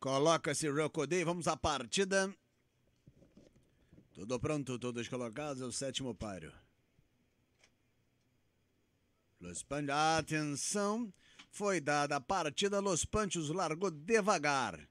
Coloca-se Day. vamos à partida. Tudo pronto, todos colocados, é o sétimo páreo. Los Panchos, atenção, foi dada a partida, Los Panchos largou devagar.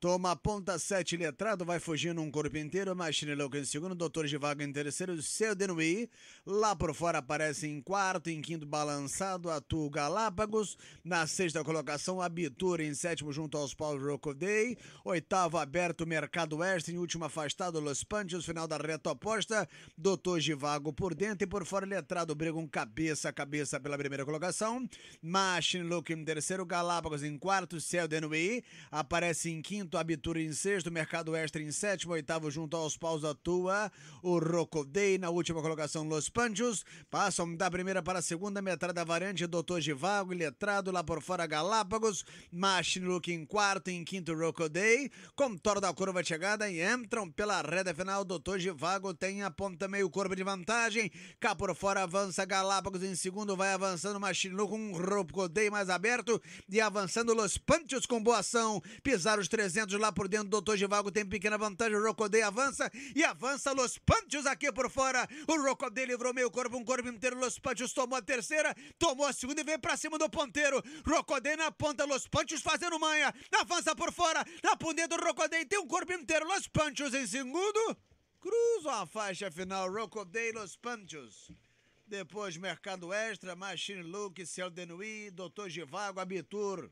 Toma ponta sete letrado, vai fugindo um corpo inteiro, Machine Louco em segundo, Doutor de Vaga em terceiro, Seu Denui, lá por fora aparece em quarto, em quinto balançado, Atu Galápagos, na sexta colocação, Abitura em sétimo junto aos Paulo Rocodei, oitavo aberto, Mercado Oeste, em último afastado, Los Panchos, final da reta oposta, Doutor de Vago por dentro e por fora, letrado, brigam cabeça a cabeça pela primeira colocação, Machine Louco em terceiro, Galápagos em quarto, Seu Denui, aparece em quinto, quinto, Abitura em sexto, Mercado Extra em sétimo, oitavo junto aos paus atua o Rocodei na última colocação, Los Panchos, passam da primeira para a segunda, metrada variante, Doutor Givago, Letrado, lá por fora Galápagos, Machine Look em quarto, em quinto Rocodei, Contorno da curva chegada e entram pela reta final, Doutor Givago tem a ponta meio curva de vantagem, cá por fora avança Galápagos em segundo, vai avançando Machine Look, um Rocodei mais aberto e avançando Los Panchos com boa ação, pisaram os 300 300 lá por dentro. Doutor Givalgo tem pequena vantagem. O Rocodê avança e avança. Los Pantios aqui por fora. O Rocodê livrou meio corpo, um corpo inteiro. Los Pantios tomou a terceira, tomou a segunda e veio pra cima do ponteiro. Rocodê na ponta. Los Pantios fazendo manha. Avança por fora. Na dentro do Rocodê tem um corpo inteiro. Los Pantios em segundo. Cruza a faixa final. Rocodê e Los Pantios. Depois Mercado Extra, Machine Look, Celdenui, Denui, Doutor Givago, Abitur.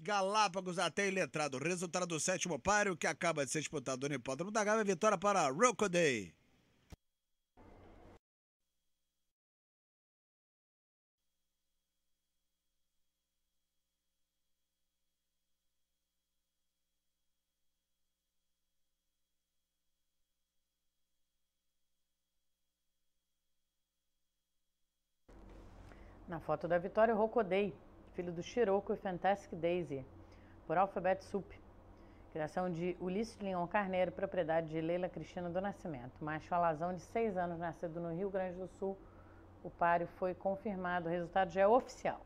Galápagos até letrado. Resultado do sétimo páreo que acaba de ser disputado no hipódromo da Gávea. Vitória para Rocoday. Na foto da vitória, o Rocodei filho do Shiroko e Fantastic Daisy, por Alphabet Soup. Criação de Ulisses Linhon Carneiro, propriedade de Leila Cristina do Nascimento. Macho alazão de 6 anos, nascido no Rio Grande do Sul. O páreo foi confirmado, o resultado já é oficial.